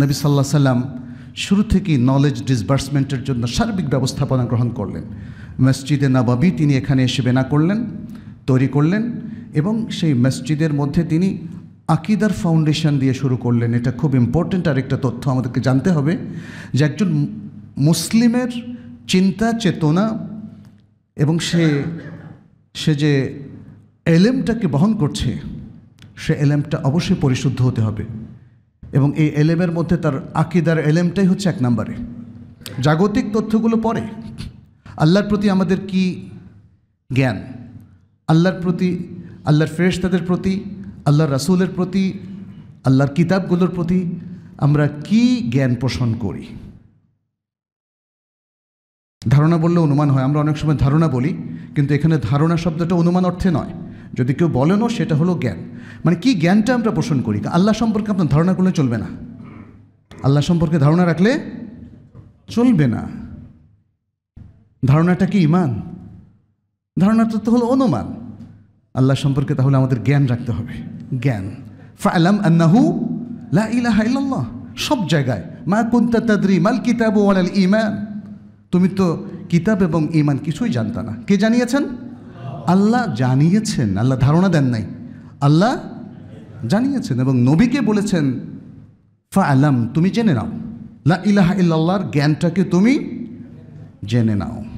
নবী সাল্লাহ সাল্লাম শুরু থেকেই নলেজ ডিসবার্সমেন্টের জন্য সার্বিক ব্যবস্থাপনা গ্রহণ করলেন মসজিদে নবাবি তিনি এখানে এসে বেনা করলেন তৈরি করলেন এবং সেই মসজিদের মধ্যে তিনি আকিদার ফাউন্ডেশন দিয়ে শুরু করলেন এটা খুব ইম্পর্ট্যান্ট আরেকটা তথ্য আমাদেরকে জানতে হবে যে একজন মুসলিমের চিন্তা চেতনা এবং সে সে যে এলেমটাকে বহন করছে সে এলেমটা অবশ্যই পরিশুদ্ধ হতে হবে এবং এই এলেমের মধ্যে তার আকিদার এলেমটাই হচ্ছে এক নম্বরে জাগতিক তথ্যগুলো পরে আল্লাহর প্রতি আমাদের কি জ্ঞান আল্লাহর প্রতি আল্লাহর ফেরেশতাদের প্রতি আল্লাহর রাসুলের প্রতি আল্লাহর কিতাবগুলোর প্রতি আমরা কি জ্ঞান পোষণ করি ধারণা বললে অনুমান হয় আমরা অনেক সময় ধারণা বলি কিন্তু এখানে ধারণা শব্দটা অনুমান অর্থে নয় যদি কেউ বলেনও সেটা হলো জ্ঞান মানে কি জ্ঞানটা আমরা পোষণ করি আল্লাহ সম্পর্কে আপনার ধারণা করলে চলবে না আল্লাহ সম্পর্কে ধারণা রাখলে চলবে না ধারণাটা কি ইমান ধারণাটা তো হলো অনুমান আল্লাহ সম্পর্কে তাহলে আমাদের জ্ঞান রাখতে হবে জ্ঞান ফালাম আন্নাহু লা ইলাহা ইল্লাল্লাহ সব জায়গায় মা কুন্তা তাদরি মাল কিতাব ওয়ালাল ইমান তুমি তো কিতাব এবং ইমান কিছুই জানতা না কে জানিয়েছেন আল্লাহ জানিয়েছেন আল্লাহ ধারণা দেন নাই আল্লাহ জানিয়েছেন এবং নবীকে বলেছেন ফা আলাম তুমি জেনে নাও লা ইলাহা ইল্লাল্লাহর জ্ঞানটাকে তুমি জেনে নাও